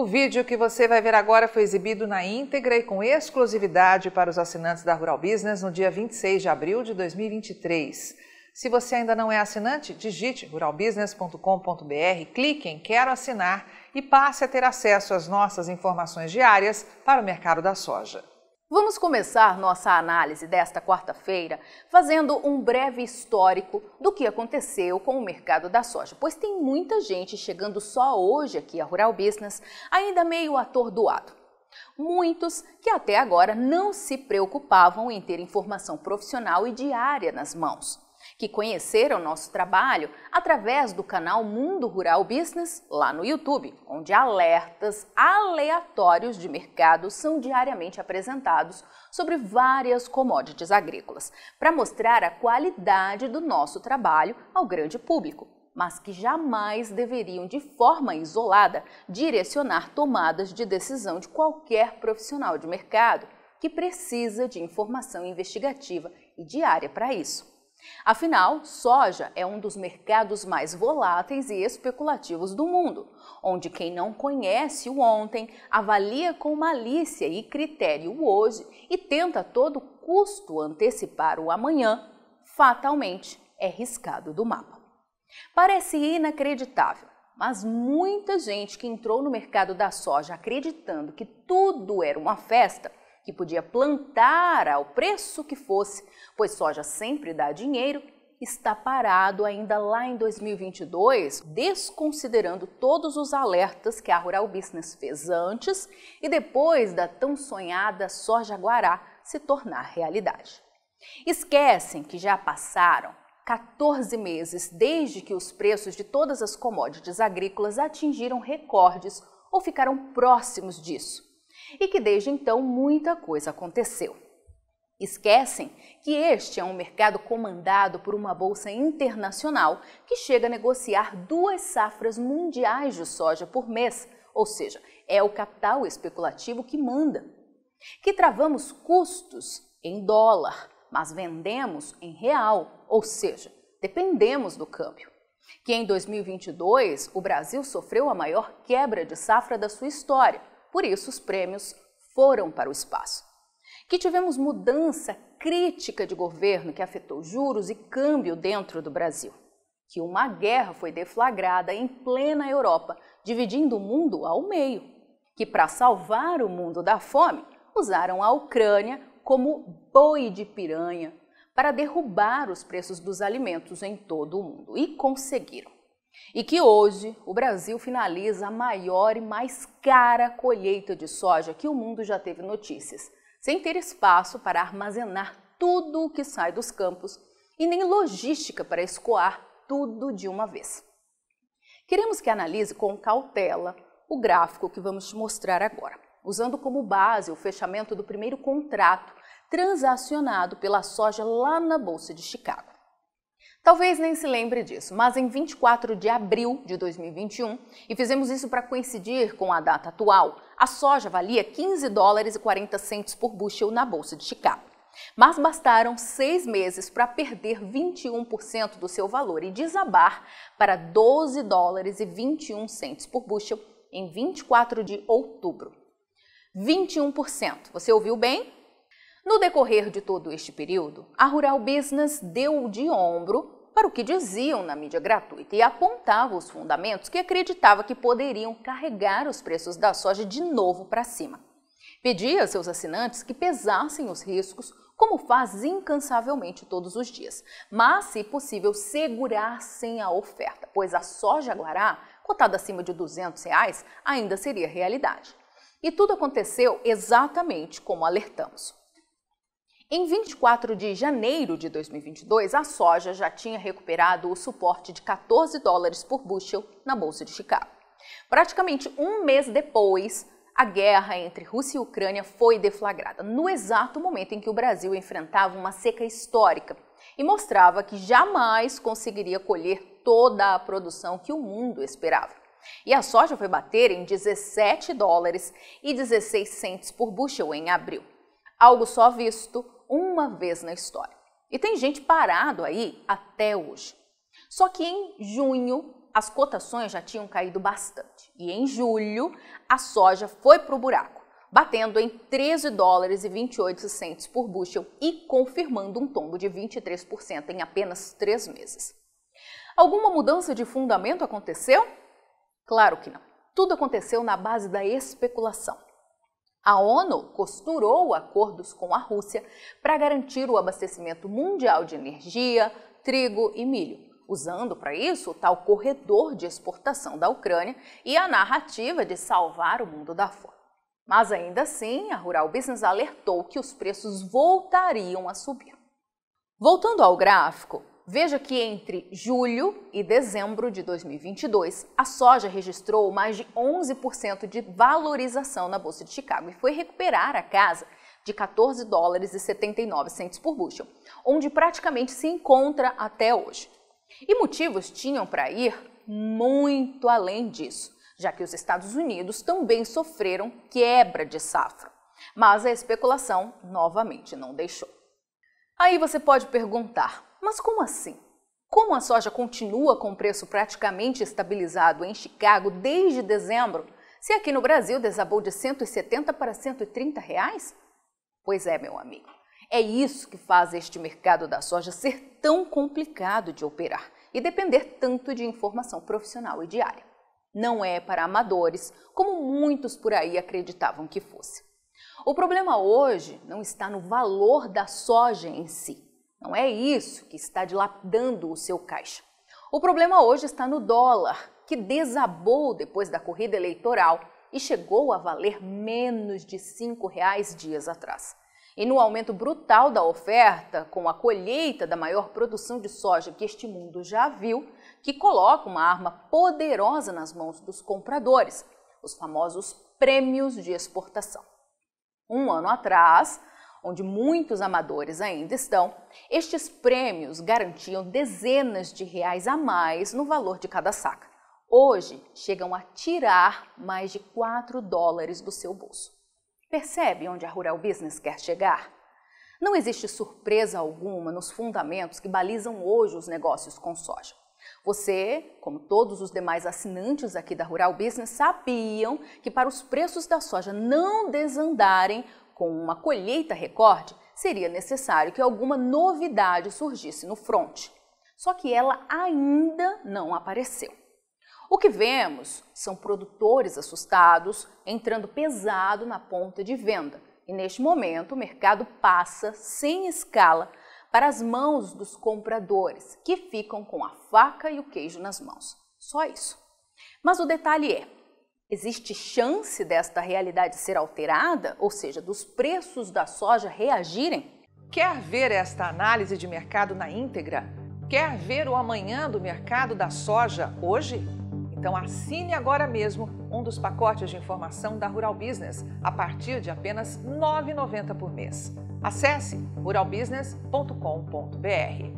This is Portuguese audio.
O vídeo que você vai ver agora foi exibido na íntegra e com exclusividade para os assinantes da Rural Business no dia 26 de abril de 2023. Se você ainda não é assinante, digite ruralbusiness.com.br, clique em Quero Assinar e passe a ter acesso às nossas informações diárias para o mercado da soja. Vamos começar nossa análise desta quarta-feira fazendo um breve histórico do que aconteceu com o mercado da soja, pois tem muita gente chegando só hoje aqui a Rural Business, ainda meio atordoado. Muitos que até agora não se preocupavam em ter informação profissional e diária nas mãos que conheceram nosso trabalho através do canal Mundo Rural Business lá no YouTube, onde alertas aleatórios de mercado são diariamente apresentados sobre várias commodities agrícolas, para mostrar a qualidade do nosso trabalho ao grande público mas que jamais deveriam, de forma isolada, direcionar tomadas de decisão de qualquer profissional de mercado que precisa de informação investigativa e diária para isso. Afinal, soja é um dos mercados mais voláteis e especulativos do mundo, onde quem não conhece o ontem avalia com malícia e critério o hoje e tenta a todo custo antecipar o amanhã, fatalmente é riscado do mapa. Parece inacreditável, mas muita gente que entrou no mercado da soja acreditando que tudo era uma festa que podia plantar ao preço que fosse, pois soja sempre dá dinheiro, está parado ainda lá em 2022, desconsiderando todos os alertas que a Rural Business fez antes e depois da tão sonhada soja guará se tornar realidade. Esquecem que já passaram 14 meses desde que os preços de todas as commodities agrícolas atingiram recordes ou ficaram próximos disso e que desde então muita coisa aconteceu. Esquecem que este é um mercado comandado por uma bolsa internacional que chega a negociar duas safras mundiais de soja por mês, ou seja, é o capital especulativo que manda. Que travamos custos em dólar, mas vendemos em real, ou seja, dependemos do câmbio. Que em 2022 o Brasil sofreu a maior quebra de safra da sua história por isso, os prêmios foram para o espaço. Que tivemos mudança crítica de governo que afetou juros e câmbio dentro do Brasil. Que uma guerra foi deflagrada em plena Europa, dividindo o mundo ao meio. Que, para salvar o mundo da fome, usaram a Ucrânia como boi de piranha para derrubar os preços dos alimentos em todo o mundo e conseguiram. E que hoje o Brasil finaliza a maior e mais cara colheita de soja que o mundo já teve notícias, sem ter espaço para armazenar tudo o que sai dos campos e nem logística para escoar tudo de uma vez. Queremos que analise com cautela o gráfico que vamos te mostrar agora, usando como base o fechamento do primeiro contrato transacionado pela soja lá na Bolsa de Chicago. Talvez nem se lembre disso, mas em 24 de abril de 2021, e fizemos isso para coincidir com a data atual, a soja valia 15 dólares e 40 centos por bushel na Bolsa de Chicago. Mas bastaram seis meses para perder 21% do seu valor e desabar para 12 dólares e 21 centos por bushel em 24 de outubro. 21%, você ouviu bem? No decorrer de todo este período, a Rural Business deu de ombro para o que diziam na mídia gratuita e apontava os fundamentos que acreditava que poderiam carregar os preços da soja de novo para cima. Pedia a seus assinantes que pesassem os riscos, como faz incansavelmente todos os dias, mas, se possível, segurassem a oferta, pois a soja guará, cotada acima de R$ 200, reais, ainda seria realidade. E tudo aconteceu exatamente como alertamos. Em 24 de janeiro de 2022, a soja já tinha recuperado o suporte de 14 dólares por bushel na Bolsa de Chicago. Praticamente um mês depois, a guerra entre Rússia e Ucrânia foi deflagrada, no exato momento em que o Brasil enfrentava uma seca histórica e mostrava que jamais conseguiria colher toda a produção que o mundo esperava. E a soja foi bater em 17 dólares e 16 centos por bushel em abril algo só visto uma vez na história. E tem gente parado aí até hoje. Só que em junho as cotações já tinham caído bastante. E em julho a soja foi para o buraco, batendo em 13 dólares e 28 centos por bushel e confirmando um tombo de 23% em apenas três meses. Alguma mudança de fundamento aconteceu? Claro que não. Tudo aconteceu na base da especulação. A ONU costurou acordos com a Rússia para garantir o abastecimento mundial de energia, trigo e milho, usando para isso o tal corredor de exportação da Ucrânia e a narrativa de salvar o mundo da fome. Mas ainda assim, a Rural Business alertou que os preços voltariam a subir. Voltando ao gráfico, Veja que entre julho e dezembro de 2022, a soja registrou mais de 11% de valorização na Bolsa de Chicago e foi recuperar a casa de 14 dólares e 79 centos por bushel, onde praticamente se encontra até hoje. E motivos tinham para ir muito além disso, já que os Estados Unidos também sofreram quebra de safra. Mas a especulação novamente não deixou. Aí você pode perguntar: mas como assim? Como a soja continua com preço praticamente estabilizado em Chicago desde dezembro, se aqui no Brasil desabou de 170 para 130 reais? Pois é, meu amigo. É isso que faz este mercado da soja ser tão complicado de operar e depender tanto de informação profissional e diária. Não é para amadores, como muitos por aí acreditavam que fosse. O problema hoje não está no valor da soja em si, não é isso que está dilapidando o seu caixa. O problema hoje está no dólar, que desabou depois da corrida eleitoral e chegou a valer menos de R$ reais dias atrás. E no aumento brutal da oferta, com a colheita da maior produção de soja que este mundo já viu, que coloca uma arma poderosa nas mãos dos compradores, os famosos prêmios de exportação. Um ano atrás, onde muitos amadores ainda estão, estes prêmios garantiam dezenas de reais a mais no valor de cada saca. Hoje, chegam a tirar mais de 4 dólares do seu bolso. Percebe onde a Rural Business quer chegar? Não existe surpresa alguma nos fundamentos que balizam hoje os negócios com soja. Você, como todos os demais assinantes aqui da Rural Business, sabiam que para os preços da soja não desandarem, com uma colheita recorde, seria necessário que alguma novidade surgisse no front. Só que ela ainda não apareceu. O que vemos são produtores assustados entrando pesado na ponta de venda. E neste momento, o mercado passa sem escala para as mãos dos compradores, que ficam com a faca e o queijo nas mãos. Só isso. Mas o detalhe é: Existe chance desta realidade ser alterada, ou seja, dos preços da soja reagirem? Quer ver esta análise de mercado na íntegra? Quer ver o amanhã do mercado da soja hoje? Então assine agora mesmo um dos pacotes de informação da Rural Business a partir de apenas R$ 9,90 por mês. Acesse ruralbusiness.com.br.